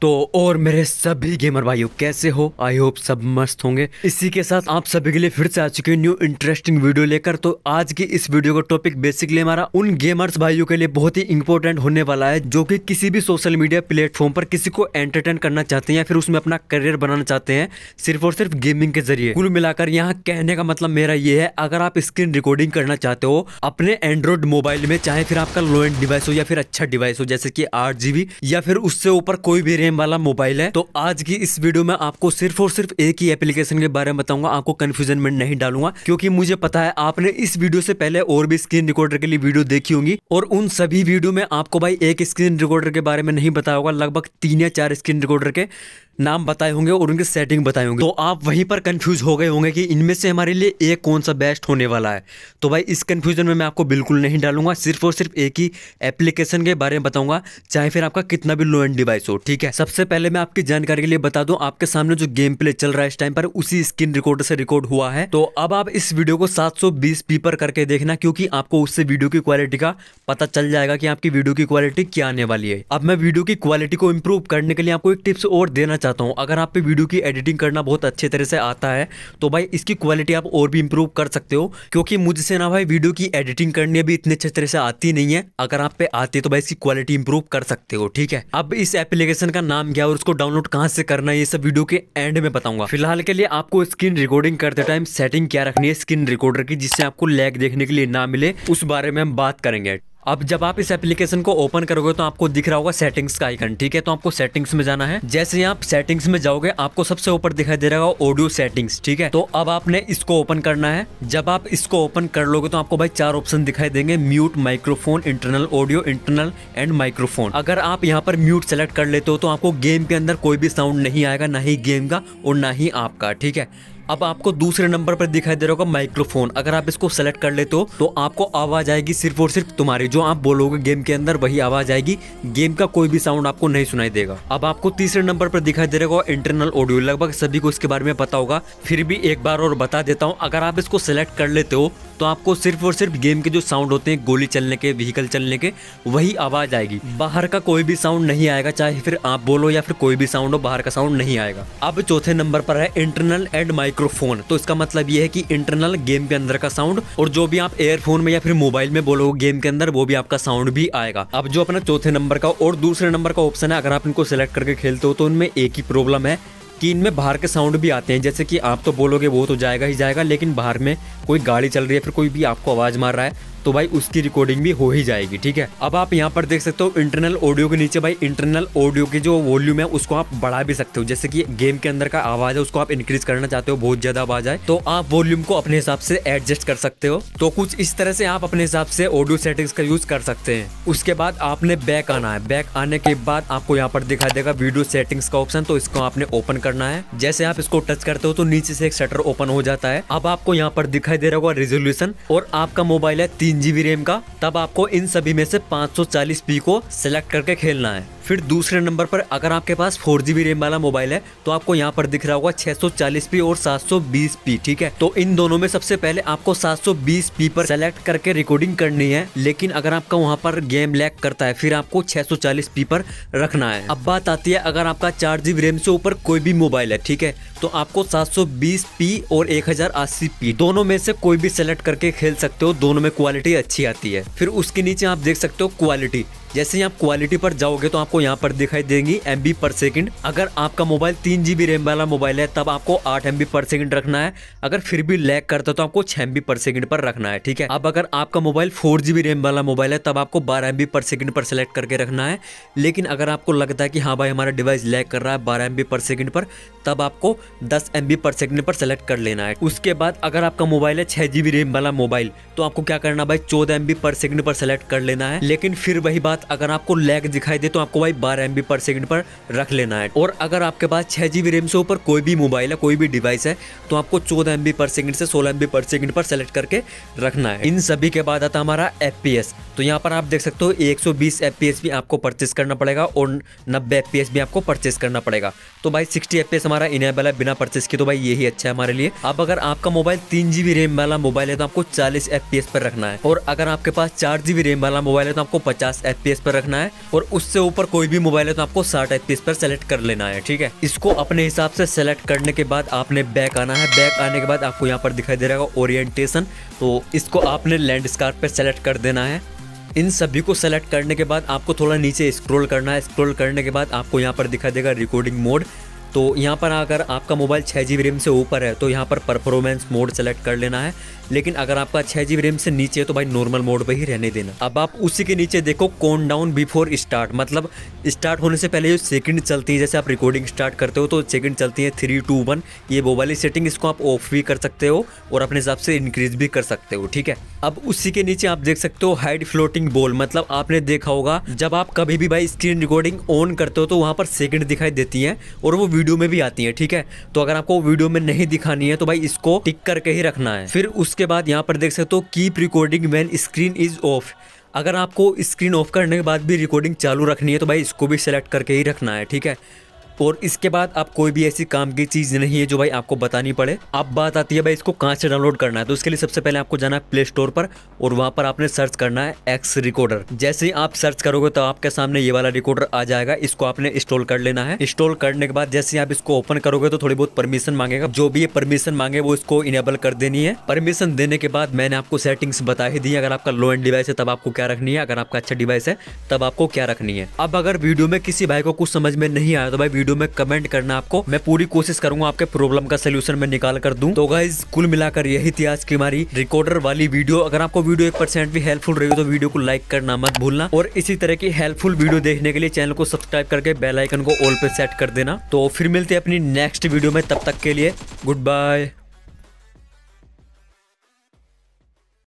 तो और मेरे सभी गेमर भाइयों कैसे हो आई होप सब मस्त होंगे इसी के साथ आप सभी के लिए फिर से आ चुके हैं न्यू इंटरेस्टिंग वीडियो लेकर तो आज की इस वीडियो का टॉपिक बेसिकली हमारा उन गेमर्स भाइयों के लिए बहुत ही इंपॉर्टेंट होने वाला है जो कि किसी भी सोशल मीडिया प्लेटफॉर्म पर किसी को एंटरटेन करना चाहते हैं या फिर उसमें अपना करियर बनाना चाहते हैं सिर्फ और सिर्फ गेमिंग के जरिए कुल मिलाकर यहाँ कहने का मतलब मेरा ये है अगर आप स्क्रीन रिकॉर्डिंग करना चाहते हो अपने एंड्रॉइड मोबाइल में चाहे फिर आपका लो एंड डिवाइस हो या फिर अच्छा डिवाइस हो जैसे की आठ या फिर उससे ऊपर कोई भी गेम वाला मोबाइल है तो आज की इस वीडियो में आपको सिर्फ और सिर्फ एक ही एप्लीकेशन के बारे में बताऊंगा आपको कंफ्यूजन में नहीं डालूंगा क्योंकि मुझे पता है आपने इस वीडियो से पहले और भी स्क्रीन रिकॉर्डर के लिए वीडियो देखी होंगी और उन सभी वीडियो में आपको भाई एक स्क्रीन रिकॉर्डर के बारे में नहीं बताया होगा लगभग तीन या चार स्क्रीन रिकॉर्डर के नाम बताए होंगे और उनके सेटिंग बताए होंगे तो आप वहीं पर कंफ्यूज हो गए होंगे कि इनमें से हमारे लिए एक कौन सा बेस्ट होने वाला है तो भाई इस कंफ्यूजन में मैं आपको बिल्कुल नहीं डालूंगा सिर्फ और सिर्फ एक ही एप्लीकेशन के बारे में बताऊंगा चाहे फिर आपका कितना भी लो एंड डिवाइस हो ठीक है सबसे पहले मैं आपकी जानकारी के लिए बता दूं आपके सामने जो गेम प्ले चल रहा है इस टाइम पर उसी स्क्रीन रिकॉर्डर से रिकॉर्ड हुआ है तो अब आप इस वीडियो को 720p पर करके देखना क्योंकि आपको उससे वीडियो की क्वालिटी का पता चल जाएगा कि आपकी वीडियो की क्वालिटी क्या आने वाली है अब मैं वीडियो की क्वालिटी को इम्प्रूव करने के लिए आपको एक टिप्स और देना चाहता हूँ अगर आप वीडियो की एडिटिंग करना बहुत अच्छे तरह से आता है तो भाई इसकी क्वालिटी आप और भी इम्प्रूव कर सकते हो क्योंकि मुझसे ना भाई वीडियो की एडिटिंग करनी अभी इतने अच्छे तरह से आती नहीं है अगर आप पे आती है तो भाई इसकी क्वालिटी इंप्रूव कर सकते हो ठीक है अब इस एप्लीकेशन का नाम क्या है और उसको डाउनलोड कहाँ से करना है ये सब वीडियो के एंड में बताऊंगा फिलहाल के लिए आपको स्क्रीन रिकॉर्डिंग करते टाइम सेटिंग क्या रखनी है स्क्रीन रिकॉर्डर की जिससे आपको लैग देखने के लिए ना मिले उस बारे में हम बात करेंगे अब जब आप इस एप्लीकेशन को ओपन करोगे तो आपको दिख रहा होगा सेटिंग्स का आइकन ठीक है तो आपको सेटिंग्स में जाना है जैसे आप सेटिंग्स में जाओगे आपको सबसे ऊपर दिखाई दे रहा होगा ऑडियो सेटिंग्स ठीक है तो अब आपने इसको ओपन करना है जब आप इसको ओपन कर लोगे तो आपको भाई चार ऑप्शन दिखाई देंगे mute microphone internal audio internal and microphone अगर आप यहाँ पर म्यूट सेलेक्ट कर लेते हो तो आपको गेम के अंदर कोई भी साउंड नहीं आएगा ना ही गेम का और ना ही आपका ठीक है अब आपको दूसरे नंबर पर दिखाई दे रहा होगा माइक्रोफोन अगर आप इसको सेलेक्ट कर लेते हो तो आपको आवाज आएगी सिर्फ और सिर्फ तुम्हारी जो आप बोलोगे गेम के अंदर वही आवाज आएगी गेम का कोई भी साउंड आपको नहीं सुनाई देगा अब आपको तीसरे नंबर पर दिखाई दे रहा होगा इंटरनल ऑडियो लगभग सभी को इसके बारे में पता होगा फिर भी एक बार और बता देता हूँ अगर आप इसको सेलेक्ट कर लेते हो तो आपको सिर्फ और सिर्फ गेम के जो साउंड होते हैं गोली चलने के व्हीकल चलने के वही आवाज़ आएगी बाहर का कोई भी साउंड नहीं आएगा चाहे फिर आप बोलो या फिर कोई भी साउंड हो बाहर का साउंड नहीं आएगा अब चौथे नंबर पर है इंटरनल एंड माइक्रोफोन तो इसका मतलब ये है कि इंटरनल गेम के अंदर का साउंड और जो भी आप एयरफोन में या फिर मोबाइल में बोलोगे गेम के अंदर वो भी आपका साउंड भी आएगा अब जो अपना चौथे नंबर का और दूसरे नंबर का ऑप्शन है अगर आप इनको सिलेक्ट करके खेलते हो तो उनमें एक ही प्रॉब्लम है कि इनमें बाहर के साउंड भी आते हैं जैसे कि आप तो बोलोगे वो तो जाएगा ही जाएगा लेकिन बाहर में कोई गाड़ी चल रही है फिर कोई भी आपको आवाज़ मार रहा है तो भाई उसकी रिकॉर्डिंग भी हो ही जाएगी ठीक है अब आप यहाँ पर देख सकते हो इंटरनल ऑडियो के नीचे भाई इंटरनल ऑडियो के जो वॉल्यूम है उसको आप बढ़ा भी सकते हो जैसे कि गेम के अंदर का आवाज है उसको आप इंक्रीज करना चाहते हो बहुत ज्यादा आवाज आए तो आप वॉल्यूम को अपने हिसाब से एडजस्ट कर सकते हो तो कुछ इस तरह से आप अपने हिसाब से ऑडियो सेटिंग्स का यूज कर सकते हैं उसके बाद आपने बैक आना है बैक आने के बाद आपको यहाँ पर दिखा देगा वीडियो सेटिंग्स का ऑप्शन तो इसको आपने ओपन करना है जैसे आप इसको टच करते हो तो नीचे से एक शटर ओपन हो जाता है अब आपको यहाँ पर दिखाई दिखाई दे रहा होगा रेजोल्यूशन और आपका मोबाइल है तीन जीबी रैम का तब आपको इन सभी में से 540 पी को सिलेक्ट करके खेलना है फिर दूसरे नंबर पर अगर आपके पास फोर जीबी रैम वाला मोबाइल है तो आपको यहाँ पर दिख रहा होगा चालीस पी और 720 पी ठीक है तो इन दोनों में सबसे पहले आपको बीस पी पर सेलेक्ट करके रिकॉर्डिंग करनी है लेकिन अगर आपका वहाँ पर गेम लैग करता है फिर आपको चालीस पी पर रखना है अब बात आती है अगर आपका चार जीबी रैम से ऊपर कोई भी मोबाइल है ठीक है तो आपको बीस पी और अस्सी पी दोनों में से कोई भी सेलेक्ट करके खेल सकते हो दोनों में क्वालिटी अच्छी आती है फिर उसके नीचे आप देख सकते हो क्वालिटी जैसे ही आप क्वालिटी पर जाओगे तो आपको यहाँ पर दिखाई देंगी एम पर सेकेंड अगर आपका मोबाइल तीन जी रैम वाला मोबाइल है तब आपको आठ एम पर सेकेंड रखना है अगर फिर भी लैग करता है तो आपको छह एम पर सेकंड पर रखना है ठीक है अब अगर आपका मोबाइल फोर जी रैम वाला मोबाइल है तब आपको बारह एम पर सेकेंड पर सेलेक्ट करके रखना है लेकिन अगर आपको लगता है कि हाँ भाई हमारा डिवाइस लैग कर रहा है बारह एम पर सेकेंड पर तब आपको दस एम पर सेकेंड पर सेलेक्ट कर लेना है उसके बाद अगर आपका मोबाइल है छह जी रैम वाला मोबाइल तो आपको क्या करना भाई चौदह एम पर सेकेंड पर सेलेक्ट कर लेना है लेकिन फिर वही बात अगर आपको लैग दिखाई दे तो आपको भाई बारह एम पर सेकंड पर रख लेना है और अगर आपके पास छः जी रैम से ऊपर कोई भी मोबाइल है कोई भी डिवाइस है तो आपको चौदह एम पर सेकंड से सोलह एम पर सेकंड पर सेलेक्ट करके रखना है इन सभी के बाद आता हमारा एफ तो यहाँ पर आप देख सकते हो एक सौ भी आपको परचेस करना पड़ेगा और नब्बे एफ भी आपको परचेस करना पड़ेगा तो भाई सिक्सटी एफ हमारा इनेबल है बिना परचेस के तो भाई यही अच्छा है हमारे लिए अब अगर आपका मोबाइल तीन जी रैम वाला मोबाइल है तो आपको चालीस एफ पर रखना है और अगर आपके पास चार जी रैम वाला मोबाइल है तो आपको पचास एफ एफ पर रखना है और उससे ऊपर कोई भी मोबाइल है तो आपको साठ एफ पर सेलेक्ट कर लेना है ठीक है इसको अपने हिसाब से सेलेक्ट करने के बाद आपने बैक आना है बैक आने के बाद आपको यहाँ पर दिखाई दे रहा है ओरिएंटेशन तो इसको आपने लैंडस्केप पर सेलेक्ट कर देना है इन सभी को सेलेक्ट करने के बाद आपको थोड़ा नीचे स्क्रॉल करना है स्क्रॉल करने के बाद आपको यहाँ पर दिखाई देगा रिकॉर्डिंग मोड तो यहाँ पर अगर आपका मोबाइल छः जी रैम से ऊपर है तो यहाँ पर परफॉर्मेंस मोड सेलेक्ट कर लेना है लेकिन अगर आपका छह जीबी रैम से नीचे है तो भाई नॉर्मल मोड पर ही रहने देना अब आप उसी के नीचे देखो कौन डाउन बिफोर स्टार्ट मतलब स्टार्ट होने से पहले जो सेकंड चलती है जैसे आप रिकॉर्डिंग स्टार्ट करते हो तो सेकंड चलती है थ्री टू वन ये वो वाली सेटिंग इसको आप ऑफ भी कर सकते हो और अपने हिसाब से इंक्रीज भी कर सकते हो ठीक है अब उसी के नीचे आप देख सकते हो हाइड फ्लोटिंग बॉल मतलब आपने देखा होगा जब आप कभी भी भाई स्क्रीन रिकॉर्डिंग ऑन करते हो तो वहाँ पर सेकंड दिखाई देती हैं और वो वीडियो में भी आती हैं ठीक है तो अगर आपको वीडियो में नहीं दिखानी है तो भाई इसको टिक करके ही रखना है फिर उस उसके बाद यहाँ पर देख सकते हो keep recording when screen is off अगर आपको स्क्रीन ऑफ करने के बाद भी रिकॉर्डिंग चालू रखनी है तो भाई इसको भी सेलेक्ट करके ही रखना है ठीक है और इसके बाद आप कोई भी ऐसी काम की चीज नहीं है जो भाई आपको बतानी पड़े अब बात आती है भाई इसको कहाँ से डाउनलोड करना है तो उसके लिए सबसे पहले आपको जाना है प्ले स्टोर पर और वहाँ पर आपने सर्च करना है एक्स रिकॉर्डर जैसे ही आप सर्च करोगे तो आपके सामने ये वाला रिकॉर्डर आ जाएगा इसको आपने इंस्टॉल कर लेना है इंस्टॉल करने के बाद जैसे आप इसको ओपन करोगे तो थोड़ी बहुत परमिशन मांगेगा जो भी ये परमिशन मांगे वो इसको इनेबल कर देनी है परमिशन देने के बाद मैंने आपको सेटिंग्स बता ही दी अगर आपका लो एंड डिवाइस है तब आपको क्या रखनी है अगर आपका अच्छा डिवाइस है तब आपको क्या रखनी है अब अगर वीडियो में किसी भाई को कुछ समझ में नहीं आया तो भाई वीडियो में कमेंट करना आपको मैं पूरी कोशिश करूंगा आपके प्रॉब्लम का सोल्यूशन में निकाल कर दूं तो गाइज कुल मिलाकर यही थी आज की हमारी रिकॉर्डर वाली वीडियो अगर आपको वीडियो एक परसेंट भी हेल्पफुल रही हो तो वीडियो को लाइक करना मत भूलना और इसी तरह की हेल्पफुल वीडियो देखने के लिए चैनल को सब्सक्राइब करके बेलाइकन को ऑल पे सेट कर देना तो फिर मिलते अपनी नेक्स्ट वीडियो में तब तक के लिए गुड बाय